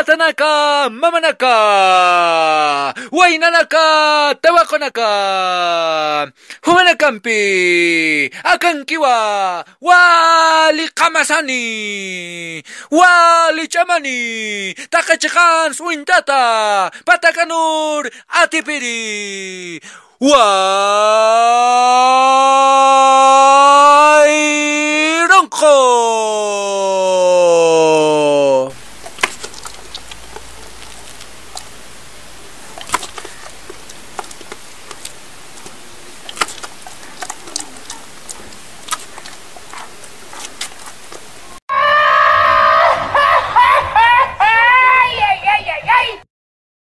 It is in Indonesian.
Tatanaka Mamanaka Wainanaka Tawakonaka Humanakampi Akankiwa Wali Kamasani Wali Chamani Takachikan Suintata Patakanur Atipiri Wai Ronko